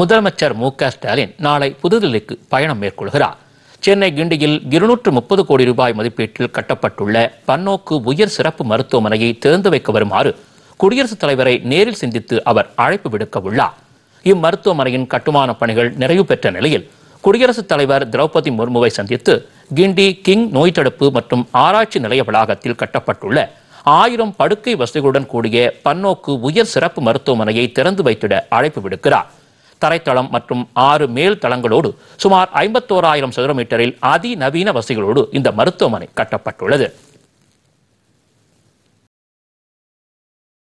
முதலமைச்சர் மு க ஸ்டாலின் நாளை புதுதில்லிக்கு பயணம் மேற்கொள்கிறார் சென்னை கிண்டியில் இருநூற்று முப்பது கோடி ரூபாய் மதிப்பீட்டில் கட்டப்பட்டுள்ள பன்னோக்கு உயர் சிறப்பு மருத்துவமனையை திறந்து வைக்க வருமாறு குடியரசுத் தலைவரை நேரில் சந்தித்து அவர் அழைப்பு விடுக்க உள்ளார் இம்மருத்துவமனையின் கட்டுமான பணிகள் நிறைவு பெற்ற நிலையில் குடியரசுத் தலைவர் திரௌபதி முர்முவை சந்தித்து கிண்டி கிங் நோய் தடுப்பு மற்றும் ஆராய்ச்சி நிலைய வளாகத்தில் கட்டப்பட்டுள்ள ஆயிரம் படுக்கை வசதிகளுடன் கூடிய பன்னோக்கு உயர் சிறப்பு மருத்துவமனையை திறந்து வைத்திட அழைப்பு விடுக்கிறார் தரைத்தளம் மற்றும் ஆறு மேல் தளங்களோடு சுமார் ஐம்பத்தோராயிரம் சதுர மீட்டரில் அதிநவீன வசதிகளோடு இந்த மருத்துவமனை கட்டப்பட்டுள்ளது